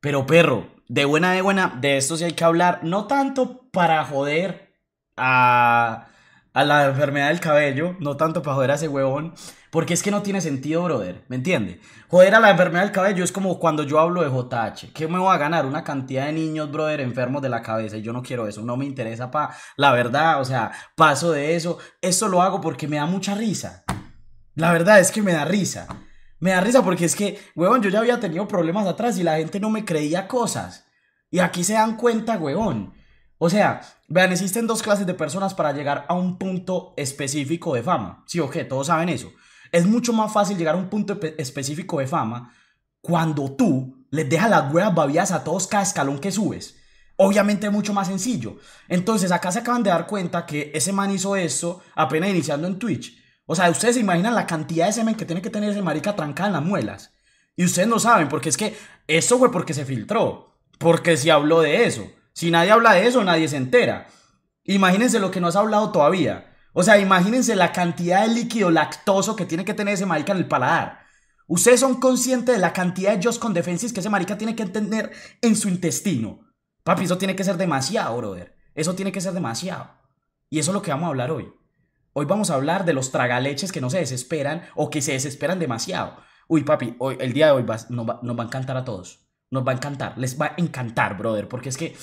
pero perro, de buena de buena, de esto sí hay que hablar, no tanto para joder a, la enfermedad del cabello, no tanto para joder a ese huevón, porque es que no tiene sentido, brother, ¿me entiende? Joder a la enfermedad del cabello es como cuando yo hablo de JH, ¿qué me va a ganar? Una cantidad de niños, brother, enfermos de la cabeza, y yo no quiero eso, no me interesa, pa, la verdad, o sea, paso de eso, eso lo hago porque me da mucha risa, la verdad es que me da risa. Me da risa porque es que, huevón, yo ya había tenido problemas atrás y la gente no me creía cosas. Y aquí se dan cuenta, huevón. O sea, vean, existen dos clases de personas para llegar a un punto específico de fama. Sí, o qué, todos saben eso. Es mucho más fácil llegar a un punto específico de fama cuando tú les dejas las huevas babias a todos cada escalón que subes. Obviamente es mucho más sencillo. Entonces, acá se acaban de dar cuenta que ese man hizo eso apenas iniciando en Twitch. O sea, ustedes se imaginan la cantidad de semen que tiene que tener ese marica trancada en las muelas. Y ustedes no saben, porque es que eso fue porque se filtró. Porque se habló de eso. Si nadie habla de eso, nadie se entera. Imagínense lo que no has hablado todavía. O sea, imagínense la cantidad de líquido lactoso que tiene que tener ese marica en el paladar. Ustedes son conscientes de la cantidad de just con defensis que ese marica tiene que tener en su intestino. Papi, eso tiene que ser demasiado, brother. Eso tiene que ser demasiado. Y eso es lo que vamos a hablar hoy. Hoy vamos a hablar de los tragaleches que no se desesperan o que se desesperan demasiado. Uy, papi, hoy, el día de hoy nos, va, a encantar a todos. Nos va a encantar. Les va a encantar, brother, porque es que...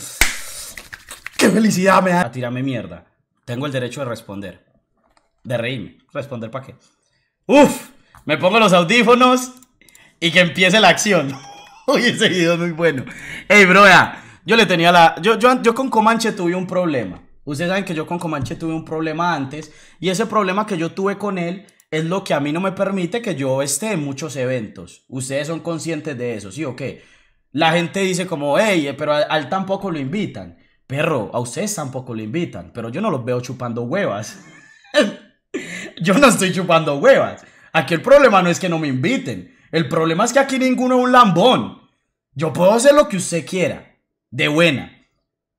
¡Qué felicidad me da! A mierda. Tengo el derecho de responder. De reírme. ¿Responder para qué? ¡Uf! Me pongo los audífonos y que empiece la acción. Uy, ese video muy bueno. Ey, brother, yo le tenía la... yo con Comanche tuve un problema. Ustedes saben que yo con Comanche tuve un problema antes y ese problema que yo tuve con él es lo que a mí no me permite que yo esté en muchos eventos. Ustedes son conscientes de eso, ¿sí o qué? La gente dice como, Ey, eh, pero al a él tampoco lo invitan. Perro, a ustedes tampoco lo invitan, pero yo no los veo chupando huevas. yo no estoy chupando huevas. Aquí el problema no es que no me inviten. El problema es que aquí ninguno es un lambón. Yo puedo hacer lo que usted quiera, de buena.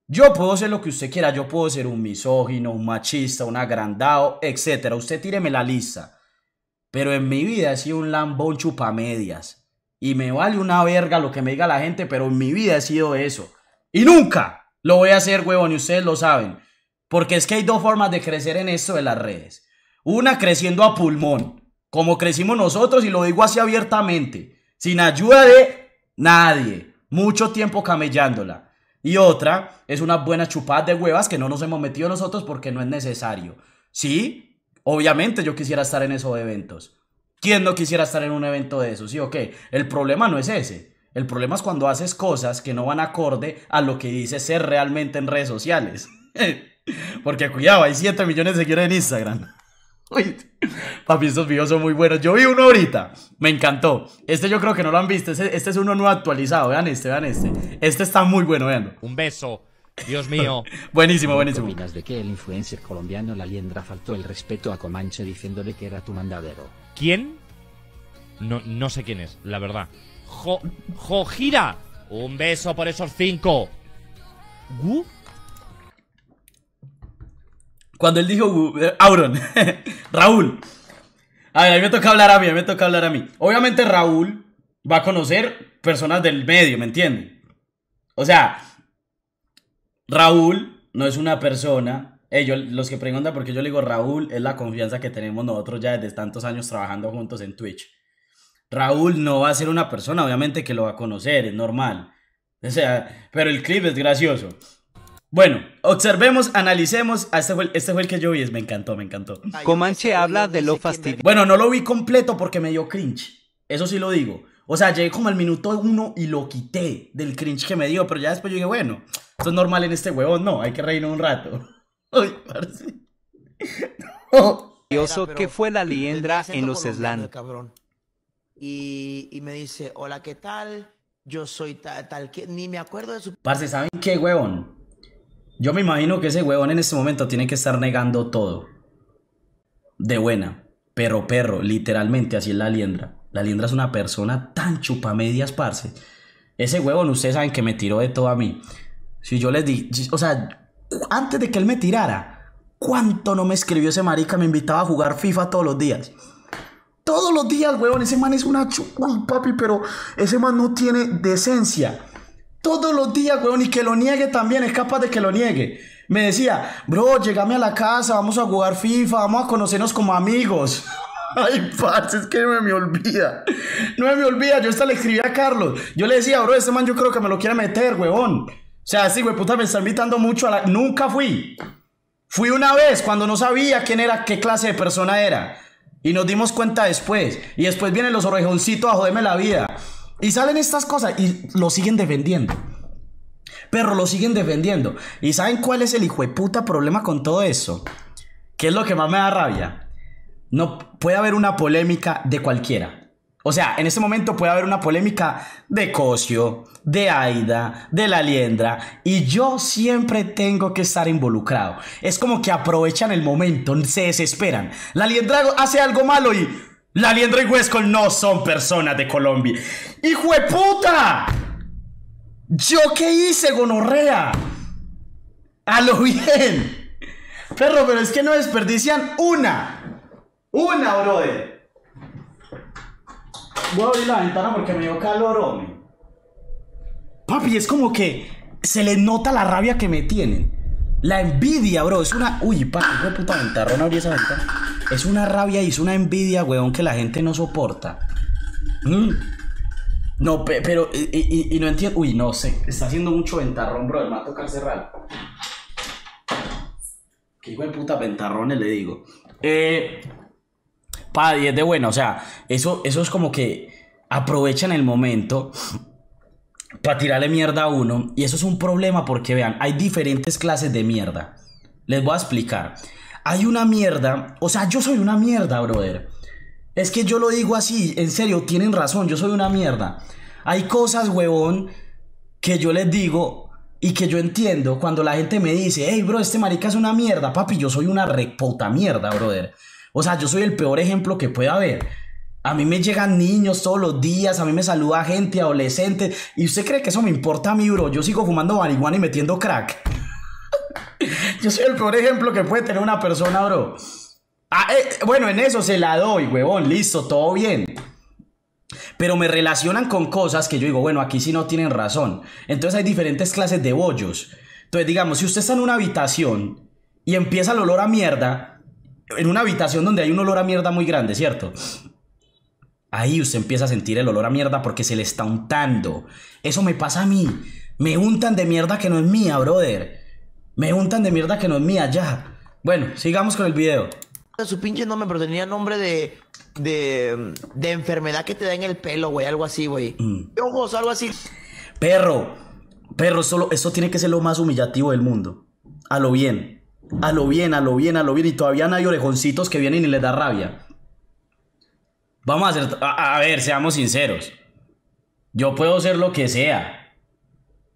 Yo puedo ser lo que usted quiera, yo puedo ser un misógino, un machista, un agrandado, etcétera Usted tíreme la lista. Pero en mi vida he sido un lambón chupamedias. Y me vale una verga lo que me diga la gente, pero en mi vida he sido eso. Y nunca lo voy a hacer, huevón, y ustedes lo saben. Porque es que hay dos formas de crecer en esto de las redes. Una creciendo a pulmón, como crecimos nosotros, y lo digo así abiertamente, sin ayuda de nadie. Mucho tiempo camellándola. Y otra es una buena chupada de huevas que no nos hemos metido nosotros porque no es necesario. Sí, obviamente yo quisiera estar en esos eventos. ¿Quién no quisiera estar en un evento de esos? Sí, o qué? El problema no es ese. El problema es cuando haces cosas que no van acorde a lo que dices ser realmente en redes sociales. porque cuidado, hay 7 millones de seguidores en Instagram papi, estos videos son muy buenos. Yo vi uno ahorita, me encantó. Este yo creo que no lo han visto. Este, este es uno no actualizado. Vean este, vean este. Este está muy bueno, vean. Un beso. Dios mío. buenísimo, buenísimo. ¿Qué de que el influencer colombiano La Liendra faltó el respeto a Comanche diciéndole que era tu mandadero? ¿Quién? No, no sé quién es, la verdad. Jo, gira. Un beso por esos cinco. ¿Gu? Cuando él dijo Auron, Raúl. A ver, a me toca hablar a mí, me toca hablar a mí. Obviamente Raúl va a conocer personas del medio, ¿me entienden? O sea, Raúl no es una persona. Ellos, eh, los que preguntan porque yo le digo Raúl, es la confianza que tenemos nosotros ya desde tantos años trabajando juntos en Twitch. Raúl no va a ser una persona, obviamente que lo va a conocer, es normal. O sea, pero el clip es gracioso. Bueno, observemos, analicemos. Ah, este, este fue, el, que yo vi, me encantó, me encantó. Comanche habla de lo fastidioso. Bueno, no lo vi completo porque me dio cringe. Eso sí lo digo. O sea, llegué como al minuto uno y lo quité del cringe que me dio, pero ya después yo dije, bueno, esto es normal en este huevón, no, hay que reírnos un rato. Ay, parece. que fue la liendra en los Slan? Y, me dice, hola, ¿qué tal? Yo soy tal, tal, que ni me acuerdo de su... Parce, ¿saben qué, huevón? Yo me imagino que ese huevón en este momento tiene que estar negando todo. De buena. Pero perro, literalmente, así es la liendra. La liendra es una persona tan chupamedias, parce. Ese huevón, ustedes saben que me tiró de todo a mí. Si yo les di, o sea, antes de que él me tirara, ¿cuánto no me escribió ese marica? Me invitaba a jugar FIFA todos los días. Todos los días, huevón, ese man es una chupa, papi, pero ese man no tiene decencia todos los días, weón, y que lo niegue también, es capaz de que lo niegue. Me decía, bro, llegame a la casa, vamos a jugar FIFA, vamos a conocernos como amigos. Ay, parce, es que no me olvida. No me olvida, yo hasta le escribí a Carlos. Yo le decía, bro, este man yo creo que me lo quiere meter, weón. O sea, sí, weón, puta, me está invitando mucho a la... Nunca fui. Fui una vez cuando no sabía quién era, qué clase de persona era. Y nos dimos cuenta después. Y después vienen los orejoncitos a joderme la vida. Y salen estas cosas y lo siguen defendiendo. Pero lo siguen defendiendo. ¿Y saben cuál es el hijo de puta problema con todo eso? ¿Qué es lo que más me da rabia? No puede haber una polémica de cualquiera. O sea, en este momento puede haber una polémica de Cosio, de Aida, de la Liendra, y yo siempre tengo que estar involucrado. Es como que aprovechan el momento, se desesperan. La Liendra hace algo malo y la Liendra y Huesco no son personas de Colombia. ¡Hijo de puta! ¿Yo qué hice, gonorrea? A lo bien. Perro, pero es que no desperdician una. Una, bro. Voy a abrir la ventana porque me dio calor, hombre. Papi, es como que se le nota la rabia que me tienen. La envidia, bro. Es una. Uy, papi, hijo de puta ventarrón, abrí esa ventana. Es una rabia y es una envidia, weón, que la gente no soporta. Mm. No, pero, y, no entiendo. Uy, no sé. Está haciendo mucho ventarrón, bro. El mato a Qué hijo de puta ventarrones, le digo. Eh. Pa, 10 de bueno. O sea, eso, eso es como que aprovechan el momento para tirarle mierda a uno. Y eso es un problema porque, vean, hay diferentes clases de mierda. Les voy a explicar hay una mierda, o sea, yo soy una mierda, brother. Es que yo lo digo así, en serio, tienen razón, yo soy una mierda. Hay cosas, huevón, que yo les digo y que yo entiendo cuando la gente me dice, hey, bro, este marica es una mierda, papi, yo soy una repota mierda, brother. O sea, yo soy el peor ejemplo que pueda haber. A mí me llegan niños todos los días, a mí me saluda gente, adolescente. ¿Y usted cree que eso me importa a mí, bro? Yo sigo fumando marihuana y metiendo crack. Yo soy el peor ejemplo que puede tener una persona, bro. Ah, eh, bueno, en eso se la doy, huevón. Listo, todo bien. Pero me relacionan con cosas que yo digo, bueno, aquí sí no tienen razón. Entonces hay diferentes clases de bollos. Entonces, digamos, si usted está en una habitación y empieza el olor a mierda, en una habitación donde hay un olor a mierda muy grande, ¿cierto? Ahí usted empieza a sentir el olor a mierda porque se le está untando. Eso me pasa a mí. Me untan de mierda que no es mía, brother. Me juntan de mierda que no es mía, ya. Bueno, sigamos con el video. Su pinche nombre, pero tenía nombre de. de. de enfermedad que te da en el pelo, güey. Algo así, güey. Mm. Ojos, algo así. Perro, perro, solo, eso tiene que ser lo más humillativo del mundo. A lo bien. A lo bien, a lo bien, a lo bien. Y todavía no hay orejoncitos que vienen y les da rabia. Vamos a hacer. A, a ver, seamos sinceros. Yo puedo ser lo que sea.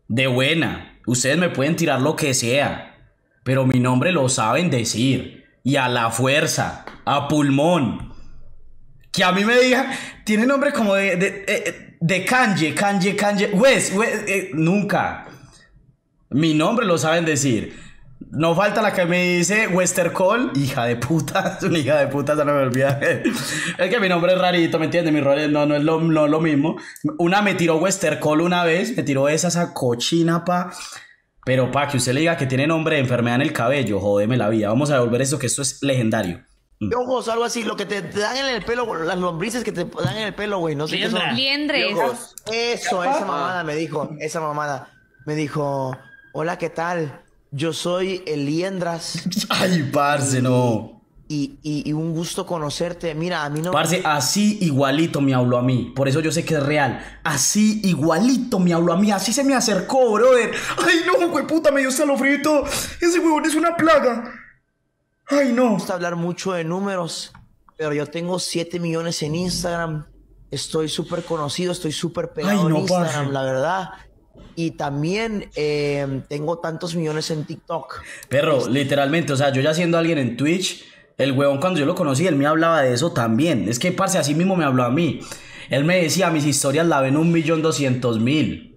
De buena Ustedes me pueden tirar lo que sea, pero mi nombre lo saben decir. Y a la fuerza, a pulmón. Que a mí me digan... tiene nombre como de, de, eh, eh, de Kanye, Kanye... Wes, pues, pues, eh, nunca. Mi nombre lo saben decir. No falta la que me dice Wester hija de puta, es una hija de puta, se me olvida. es que mi nombre es rarito, ¿me entiendes? Mi rol no, no es lo, no lo mismo. Una me tiró Wester una vez, me tiró esa, esa cochina, Pero pa, que usted le diga que tiene nombre de enfermedad en el cabello, jodeme la vida. Vamos a devolver eso, que esto es legendario. Mm. Ojos, algo así, lo que te, dan en el pelo, las lombrices que te dan en el pelo, güey, no sé qué son. Liendres. Eso, esa mamada me dijo, esa mamada. Me dijo, hola, ¿qué tal? Yo soy Eliendras. Ay, parce, no. Y, y, un gusto conocerte. Mira, a mí no. Parce, así igualito me habló a mí. Por eso yo sé que es real. Así igualito me habló a mí. Así se me acercó, brother. Ay, no, güey, puta, me dio salofrito. Ese huevón es una plaga. Ay, no. Me gusta hablar mucho de números. Pero yo tengo 7 millones en Instagram. Estoy súper conocido, estoy súper pegado en Instagram, la verdad y también em, tengo tantos millones en TikTok. Pero literalmente, o sea, yo ya siendo alguien en Twitch, el huevón cuando yo lo conocí, él me hablaba de eso también. Es que, parce, así mismo me habló a mí. Él me decía, mis historias la ven un millón doscientos mil.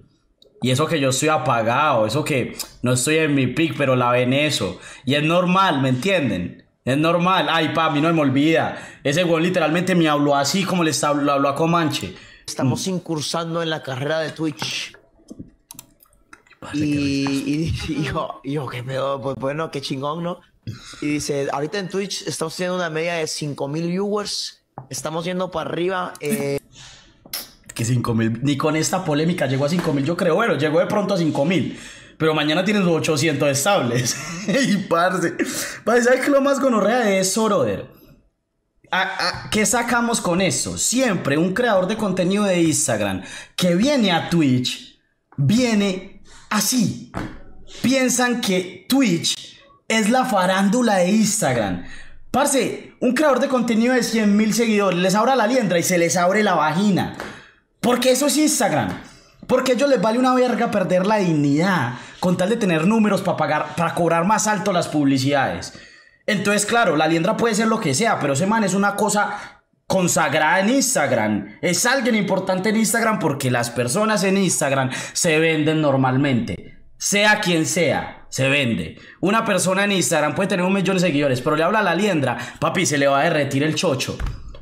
Y eso que yo estoy apagado, eso que no estoy en mi pick, pero la ven eso. Y es normal, ¿me entienden? Es normal. Ay, pa, a mí no me olvida. Ese huevón literalmente me habló así como le habló a Comanche. Estamos mm. incursando en la carrera de Twitch. Y, yo, qué pedo, pues bueno, qué chingón, ¿no? Y dice, ahorita en Twitch estamos teniendo una media de 5000 viewers, estamos yendo para arriba. Eh. Que mil, ni con esta polémica llegó a 5000, yo creo, bueno, llegó de pronto a 5000. Pero mañana tienes 800 estables. y parce. ¿Sabes qué lo más gonorrea de eso, brother? qué sacamos con eso? Siempre un creador de contenido de Instagram que viene a Twitch, viene así piensan que Twitch es la farándula de Instagram. Parce, un creador de contenido de 100 mil seguidores les abra la liendra y se les abre la vagina. Porque eso es Instagram. Porque a ellos les vale una verga perder la dignidad con tal de tener números para pagar, para cobrar más alto las publicidades. Entonces, claro, la liendra puede ser lo que sea, pero ese man es una cosa consagrada en Instagram. Es alguien importante en Instagram porque las personas en Instagram se venden normalmente. Sea quien sea, se vende. Una persona en Instagram puede tener un millón de seguidores, pero le habla la liendra, papi, se le va a derretir el chocho.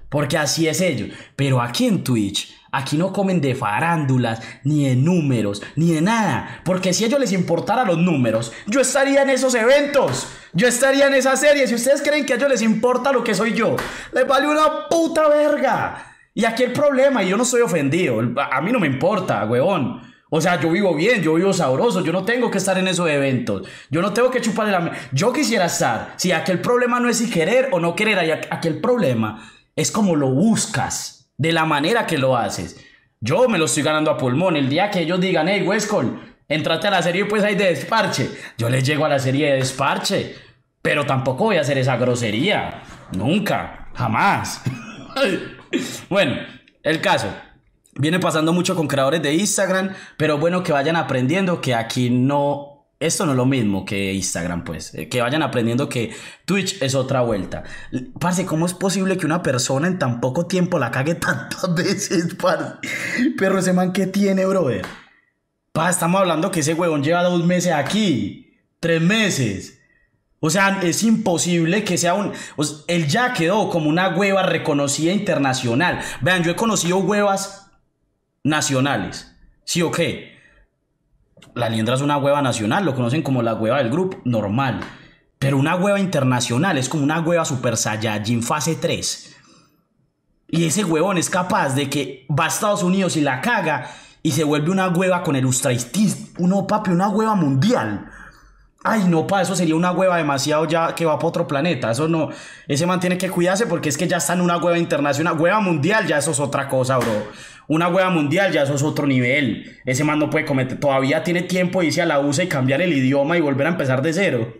Porque así es ello. Pero aquí en Twitch Aquí no comen de farándulas, ni de números, ni de nada. Porque si a ellos les importara los números, yo estaría en esos eventos. Yo estaría en esas series. Si ustedes creen que a ellos les importa lo que soy yo, les vale una puta verga. Y aquí el problema, y yo no soy ofendido. A mí no me importa, huevón. O sea, yo vivo bien, yo vivo sabroso, yo no tengo que estar en esos eventos, yo no tengo que chuparle la... Yo quisiera estar, si aquel problema no es si querer o no querer, aquel problema es como lo buscas de la manera que lo haces. Yo me lo estoy ganando a pulmón. El día que ellos digan, hey, Westcol, entrate a la serie pues hay de desparche. Yo les llego a la serie de desparche. Pero tampoco voy a hacer esa grosería. Nunca. Jamás. bueno, el caso. Viene pasando mucho con creadores de Instagram, pero bueno que vayan aprendiendo que aquí no esto no es lo mismo que Instagram, pues. Eh, que vayan aprendiendo que Twitch es otra vuelta. Parce, ¿cómo es posible que una persona en tan poco tiempo la cague tantas veces, parce? Pero ese man, ¿qué tiene, brother? Pa, estamos hablando que ese huevón lleva dos meses aquí. Tres meses. O sea, es imposible que sea un... él ya quedó como una hueva reconocida internacional. Vean, yo he conocido huevas nacionales. ¿Sí o qué? la liendra es una hueva nacional, lo conocen como la hueva del grupo, normal. Pero una hueva internacional es como una hueva super saiyajin fase 3. Y ese huevón es capaz de que va a Estados Unidos y la caga y se vuelve una hueva con el ustraistismo Uno, papi, una hueva mundial. Ay, no, pa, eso sería una hueva demasiado ya que va para otro planeta. Eso no. Ese man tiene que cuidarse porque es que ya está en una hueva internacional. Hueva mundial, ya eso es otra cosa, bro. Una hueva mundial, ya eso es otro nivel. Ese man no puede cometer. Todavía tiene tiempo de irse a la USA y cambiar el idioma y volver a empezar de cero.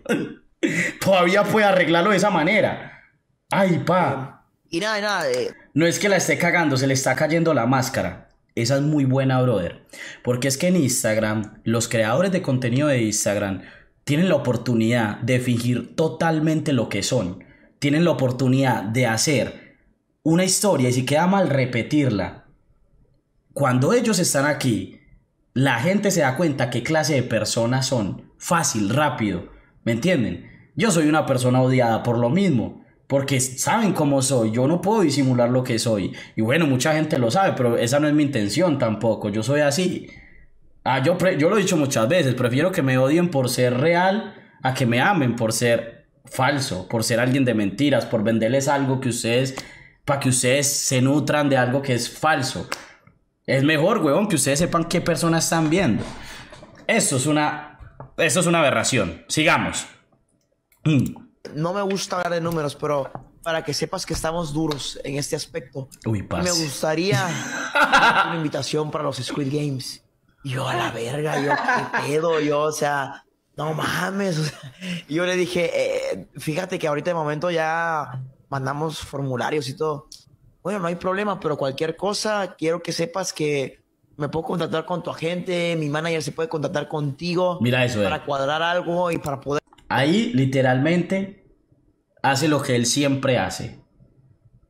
Todavía puede arreglarlo de esa manera. Ay, pa. Y nada, nada. Eh. No es que la esté cagando, se le está cayendo la máscara. Esa es muy buena, brother. Porque es que en Instagram, los creadores de contenido de Instagram tienen la oportunidad de fingir totalmente lo que son. Tienen la oportunidad de hacer una historia y si queda mal repetirla. Cuando ellos están aquí, la gente se da cuenta qué clase de personas son. Fácil, rápido. ¿Me entienden? Yo soy una persona odiada por lo mismo. Porque saben cómo soy, yo no puedo disimular lo que soy. Y bueno, mucha gente lo sabe, pero esa no es mi intención tampoco. Yo soy así. Ah, yo, yo lo he dicho muchas veces, prefiero que me odien por ser real a que me amen por ser falso, por ser alguien de mentiras, por venderles algo que ustedes, para que ustedes se nutran de algo que es falso. Es mejor, weón que ustedes sepan qué personas están viendo. Eso es una, eso es una aberración. Sigamos. No me gusta hablar de números, pero para que sepas que estamos duros en este aspecto. me gustaría una invitación para los Squid Games yo a la verga, yo qué pedo, yo, o sea, no mames. yo le dije, eh, fíjate que ahorita de momento ya mandamos formularios y todo. Bueno, no hay problema, pero cualquier cosa, quiero que sepas que me puedo contactar con tu agente, mi manager se puede contactar contigo. Mira eso. Eh. Para cuadrar algo y para poder... Ahí literalmente hace lo que él siempre hace.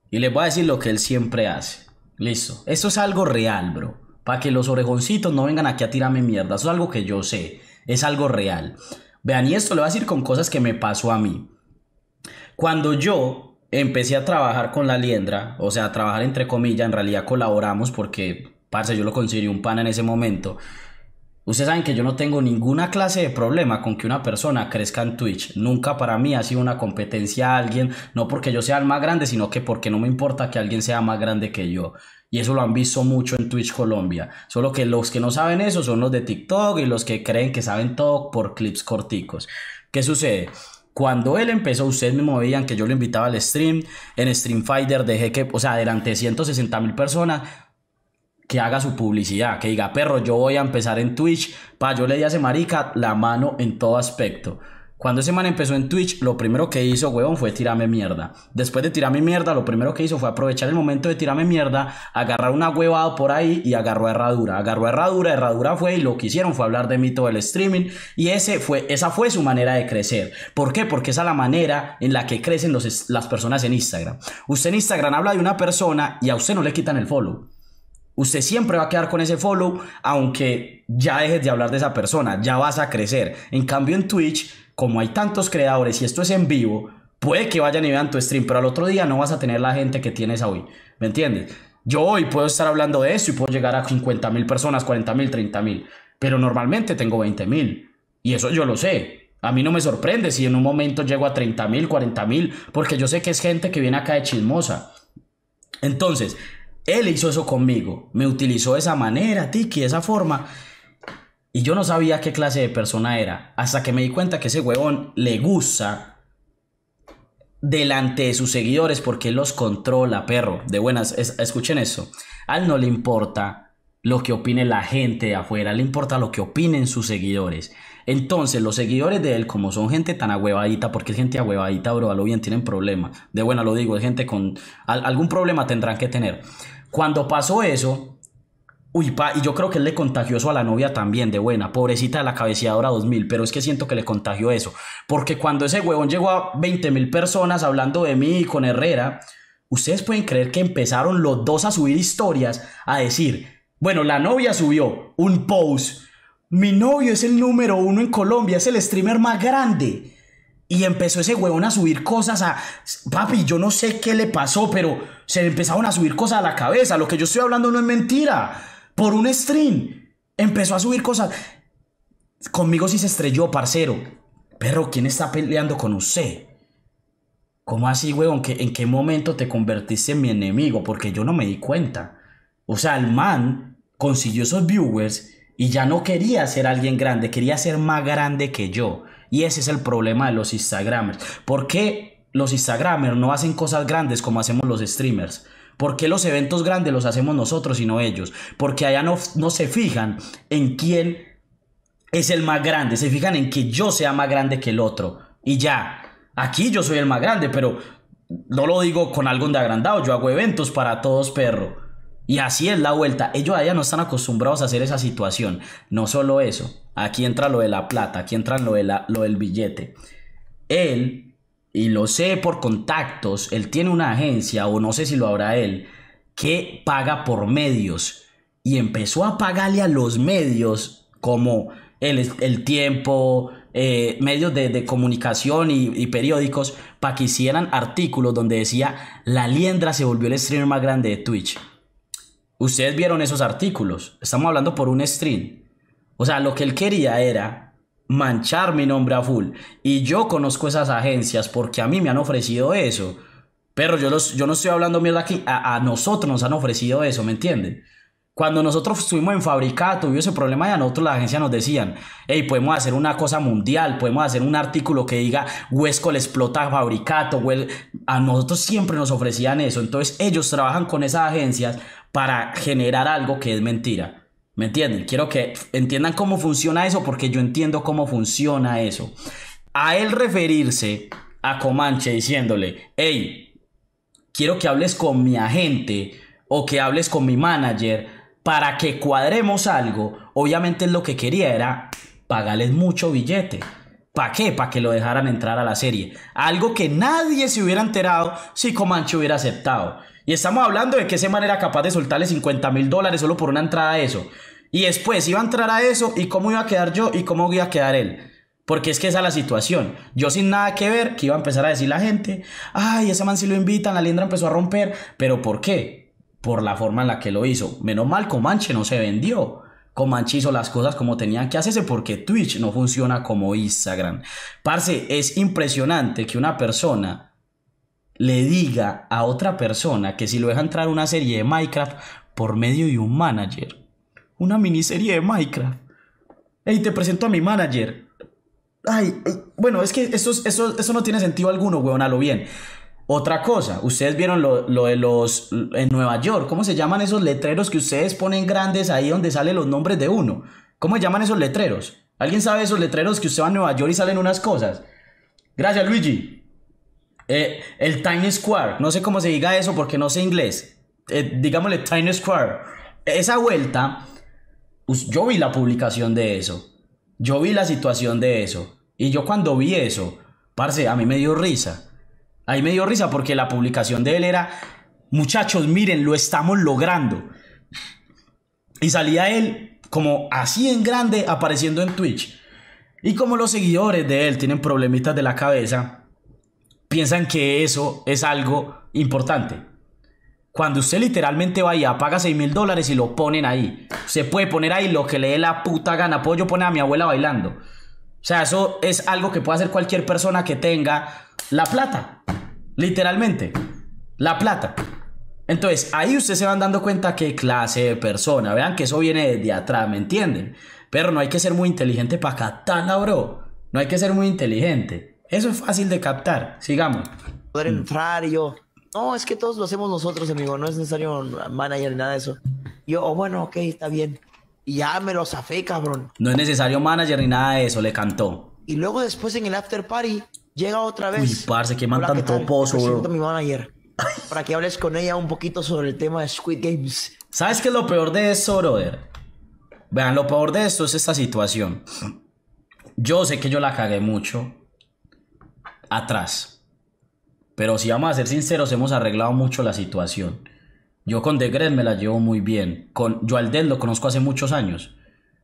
Y le voy a decir lo que él siempre hace. Listo. Eso es algo real, bro. Para que los orejoncitos no vengan aquí a tirarme mierda. Eso es algo que yo sé. Es algo real. Vean, y esto lo voy a decir con cosas que me pasó a mí. Cuando yo empecé a trabajar con la liendra, o sea, a trabajar entre comillas, en realidad colaboramos porque, parce, yo lo consideré un pan en ese momento. Ustedes saben que yo no tengo ninguna clase de problema con que una persona crezca en Twitch. Nunca para mí ha sido una competencia a alguien, no porque yo sea el más grande, sino que porque no me importa que alguien sea más grande que yo. Y eso lo han visto mucho en Twitch Colombia. Solo que los que no saben eso son los de TikTok y los que creen que saben todo por clips corticos. ¿Qué sucede? Cuando él empezó, ustedes me movían que yo lo invitaba al stream. En Stream Fighter dejé que, o sea, delante de 160 mil personas, que haga su publicidad, que diga, perro, yo voy a empezar en Twitch. Pa, yo le di a ese marica la mano en todo aspecto. Cuando ese man empezó en Twitch, lo primero que hizo, huevón, fue tirarme mierda. Después de tirarme mierda, lo primero que hizo fue aprovechar el momento de tirarme mierda, agarrar una huevada por ahí y agarró Herradura. Agarró Herradura, Herradura fue y lo que hicieron fue hablar de mí todo el streaming. Y ese fue, esa fue su manera de crecer. ¿Por qué? Porque esa es la manera en la que crecen las personas en Instagram. Usted en Instagram habla de una persona y a usted no le quitan el follow. Usted siempre va a quedar con ese follow, aunque ya dejes de hablar de esa persona, ya vas a crecer. En cambio en Twitch, como hay tantos creadores y esto es en vivo, puede que vayan y vean tu stream, pero al otro día no vas a tener la gente que tienes hoy. ¿Me entiendes? Yo hoy puedo estar hablando de eso y puedo llegar a 50 mil personas, 40 mil, 30 mil, pero normalmente tengo 20 mil. Y eso yo lo sé. A mí no me sorprende si en un momento llego a 30 mil, 40 mil, porque yo sé que es gente que viene acá de chismosa. Entonces, él hizo eso conmigo, me utilizó de esa manera, Tiki, de esa forma. Y yo no sabía qué clase de persona era, hasta que me di cuenta que ese huevón le gusta delante de sus seguidores porque él los controla, perro. De buenas, escuchen eso. A él no le importa lo que opine la gente de afuera, le importa lo que opinen sus seguidores. Entonces, los seguidores de él, como son gente tan ahuevadita, porque es gente ahuevadita, bro, a lo bien tienen problema. De buena lo digo, es gente con algún problema tendrán que tener. Cuando pasó eso, uy, pa, y yo creo que él le contagió eso a la novia también, de buena, pobrecita de la cabeceadora 2000, pero es que siento que le contagió eso. Porque cuando ese huevón llegó a 20 mil personas hablando de mí y con Herrera, ustedes pueden creer que empezaron los dos a subir historias, a decir, bueno, la novia subió un post mi novio es el número uno en Colombia, es el streamer más grande. Y empezó ese huevón a subir cosas a... Papi, yo no sé qué le pasó, pero se le empezaron a subir cosas a la cabeza. Lo que yo estoy hablando no es mentira. Por un stream. Empezó a subir cosas. Conmigo sí se estrelló, parcero. Pero ¿quién está peleando con usted? ¿Cómo así, huevón? ¿En qué momento te convertiste en mi enemigo? Porque yo no me di cuenta. O sea, el man consiguió esos viewers y ya no quería ser alguien grande, quería ser más grande que yo. Y ese es el problema de los Instagramers. ¿Por qué los Instagramers no hacen cosas grandes como hacemos los streamers? ¿Por qué los eventos grandes los hacemos nosotros y no ellos? Porque allá no, no se fijan en quién es el más grande, se fijan en que yo sea más grande que el otro. Y ya, aquí yo soy el más grande, pero no lo digo con algo de agrandado, yo hago eventos para todos, perro. Y así es la vuelta. Ellos allá no están acostumbrados a hacer esa situación. No solo eso. Aquí entra lo de la plata, aquí entra lo, de lo del billete. Él, y lo sé por contactos, él tiene una agencia, o no sé si lo habrá él, que paga por medios. Y empezó a pagarle a los medios como el, tiempo, eh, medios de, comunicación y, y periódicos, para que hicieran artículos donde decía, la liendra se volvió el streamer más grande de Twitch. Ustedes vieron esos artículos. Estamos hablando por un stream. O sea, lo que él quería era manchar mi nombre a full. Y yo conozco esas agencias porque a mí me han ofrecido eso. Pero yo, los, yo no estoy hablando mierda aquí. A, nosotros nos han ofrecido eso, ¿me entienden? Cuando nosotros estuvimos en Fabricato, hubo ese problema y a nosotros la agencia nos decían, hey, podemos hacer una cosa mundial, podemos hacer un artículo que diga, Huesco le explota Fabricato, a nosotros siempre nos ofrecían eso, entonces ellos trabajan con esas agencias para generar algo que es mentira. ¿Me entienden? Quiero que entiendan cómo funciona eso porque yo entiendo cómo funciona eso. A él referirse a Comanche diciéndole, hey, quiero que hables con mi agente o que hables con mi manager para que cuadremos algo, obviamente lo que quería era pagarles mucho billete. ¿Para qué? Para que lo dejaran entrar a la serie. Algo que nadie se hubiera enterado si Comanche hubiera aceptado. Y estamos hablando de que ese man era capaz de soltarle 50 mil dólares solo por una entrada a eso. Y después iba a entrar a eso y cómo iba a quedar yo y cómo iba a quedar él. Porque es que esa es la situación. Yo sin nada que ver, que iba a empezar a decir la gente, ay, ese man si lo invitan, la lindra empezó a romper. ¿Pero por qué? Por la forma en la que lo hizo. Menos mal, Comanche no se vendió. Comanche hizo las cosas como tenían que hacerse porque Twitch no funciona como Instagram. Parce, es impresionante que una persona le diga a otra persona que si lo deja entrar una serie de Minecraft por medio de un manager. Una miniserie de Minecraft. Ey, te presento a mi manager. Ay, bueno, es que eso, eso, eso no tiene sentido alguno, weón, lo bien. Otra cosa, ustedes vieron lo, lo, de los en Nueva York, ¿cómo se llaman esos letreros que ustedes ponen grandes ahí donde salen los nombres de uno? ¿Cómo se llaman esos letreros? ¿Alguien sabe esos letreros que usted va a Nueva York y salen unas cosas? Gracias, Luigi. Eh, el Times Square, no sé cómo se diga eso porque no sé inglés. Eh, digámosle Times Square. Esa vuelta, yo vi la publicación de eso. Yo vi la situación de eso. Y yo cuando vi eso, parce, a mí me dio risa. Ahí me dio risa porque la publicación de él era, muchachos, miren, lo estamos logrando. Y salía él como así en grande apareciendo en Twitch. Y como los seguidores de él tienen problemitas de la cabeza, piensan que eso es algo importante. Cuando usted literalmente va y paga 6 mil dólares y lo ponen ahí. Se puede poner ahí lo que le dé la puta gana. Puedo yo poner a mi abuela bailando. O sea, eso es algo que puede hacer cualquier persona que tenga la plata. Literalmente. La plata. Entonces, ahí ustedes se van dando cuenta qué clase de persona. Vean que eso viene desde atrás, ¿me entienden? Pero no hay que ser muy inteligente para tan bro. No hay que ser muy inteligente. Eso es fácil de captar. Sigamos. Poder mm. entrar y yo, no, es que todos lo hacemos nosotros, amigo. No es necesario manager ni nada de eso. yo, oh, bueno, ok, está bien. Y ya me los zafé, cabrón. No es necesario manager ni nada de eso, le cantó. Y luego después en el after party llega otra vez. Uy, parce, qué man tanto pozo, bro. mi manager para que hables con ella un poquito sobre el tema de Squid Games. ¿Sabes qué es lo peor de esto, brother? Vean, lo peor de esto es esta situación. Yo sé que yo la cagué mucho atrás. Pero si vamos a ser sinceros, hemos arreglado mucho la situación. Yo con Degres me la llevo muy bien. Con Joaldez lo conozco hace muchos años.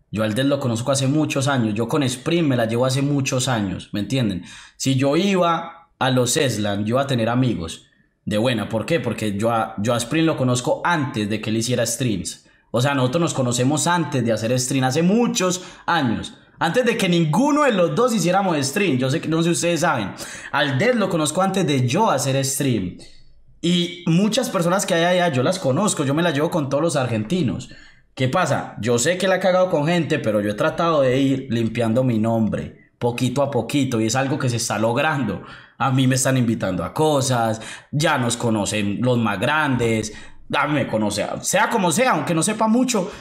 Yo lo conozco hace muchos años. Yo con Sprint me la llevo hace muchos años. ¿Me entienden? Si yo iba a los Eslan, yo iba a tener amigos. De buena, ¿por qué? Porque yo a, yo a Sprint lo conozco antes de que él hiciera streams. O sea, nosotros nos conocemos antes de hacer stream, hace muchos años. Antes de que ninguno de los dos hiciéramos stream. Yo sé que no sé si ustedes saben. Al Dead lo conozco antes de yo hacer stream. Y muchas personas que hay allá, yo las conozco, yo me las llevo con todos los argentinos. ¿Qué pasa? Yo sé que la ha cagado con gente, pero yo he tratado de ir limpiando mi nombre, poquito a poquito, y es algo que se está logrando. A mí me están invitando a cosas, ya nos conocen los más grandes, dame conoce, sea como sea, aunque no sepa mucho,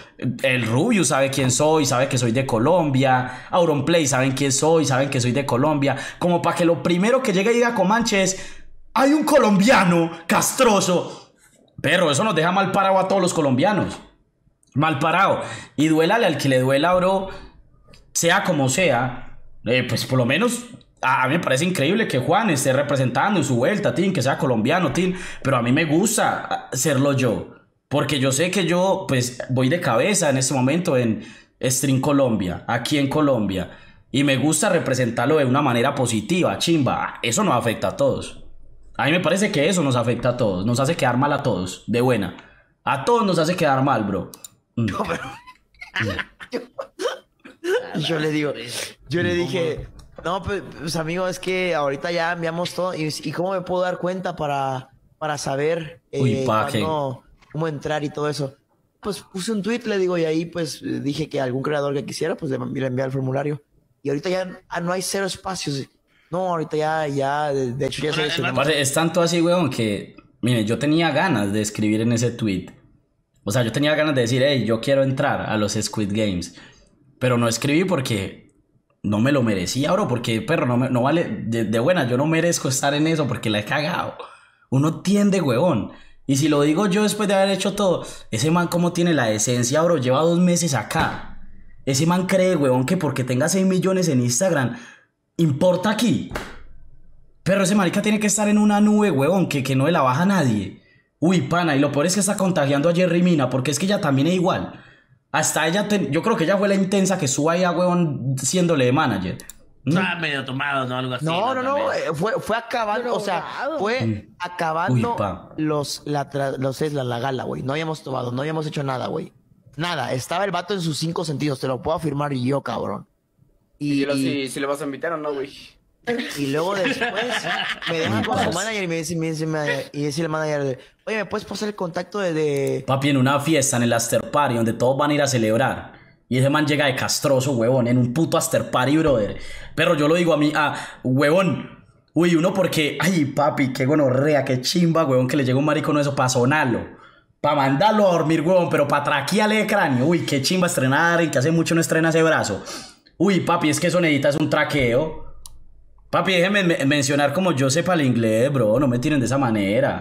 el Rubio sabe quién soy, sabe que soy de Colombia, Auronplay saben quién soy, saben que soy de Colombia, como para que lo primero que llegue a ir a Comanche es, hay un colombiano castroso, pero eso nos deja mal parado a todos los colombianos, mal parado, y duélale al que le duela, bro, sea como sea, eh, pues por lo menos a, mí me parece increíble que Juan esté representando en su vuelta, Tim, que sea colombiano, Tim, pero a mí me gusta ah, serlo yo, porque yo sé que yo pues voy de cabeza en este momento en Stream Colombia, aquí en Colombia, y me gusta representarlo de una manera positiva, chimba, eso nos afecta a todos. A mí me parece que eso nos afecta a todos, nos hace quedar mal a todos, de buena. A todos nos hace quedar mal, bro. Mm. No, pero... yo le digo, yo le dije, no, pues, pues, amigo, es que ahorita ya enviamos todo. ¿Y, cómo me puedo dar cuenta para, para saber eh, cómo entrar y todo eso? Pues puse un tweet, le digo, y ahí pues dije que algún creador que quisiera, pues le, le enviar el formulario. Y ahorita ya ah, no hay cero espacios. No, ahorita ya, ya, de hecho ya se es tanto así, weón, que, mire, yo tenía ganas de escribir en ese tweet. O sea, yo tenía ganas de decir, hey, yo quiero entrar a los Squid Games. Pero no escribí porque no me lo merecía, bro, porque perro, no, me, no vale, de, buena, yo no merezco estar en eso porque la he cagado. Uno tiende, huevón. Y si lo digo yo después de haber hecho todo, ese man como tiene la esencia, bro, lleva dos meses acá. Ese man cree, huevón, que porque tenga 6 millones en Instagram, importa aquí. Pero ese marica tiene que estar en una nube, huevón, que, que no le la baja a nadie. Uy, pana, y lo peor es que está contagiando a Jerry Mina, porque es que ella también es igual. Hasta ella, yo creo que ella fue la intensa que suba ahí a huevón siéndole de manager. Mm. medio tomado, ¿no? Algo así. No, no, no. Eh, fue, fue acabando, o sea, fue mm. acabando los, la, la, la gala, güey. No habíamos tomado, no habíamos hecho nada, güey. Nada, estaba el vato en sus cinco sentidos, te lo puedo afirmar yo, cabrón. Y, si, si, le vas a invitar o no, güey. Y luego después me dejan con su manager y me dice, me me, y dice el manager, oye, ¿me puedes pasar el contacto de, Papi, en una fiesta, en el Aster party, donde todos van a ir a celebrar. Y ese man llega de castroso, huevón, en un puto Aster party, brother. Pero yo lo digo a mí, a ah, huevón. Uy, uno porque, ay, papi, qué gonorrea, qué chimba, huevón, que le llega un maricón eso para sonarlo. Para mandarlo a dormir, huevón, pero para traquearle de cráneo. Uy, qué chimba estrenar, Y que hace mucho no estrena ese brazo. Uy, papi, es que eso Es un traqueo Papi, déjeme mencionar como yo sepa el inglés, bro. No me tienen de esa manera.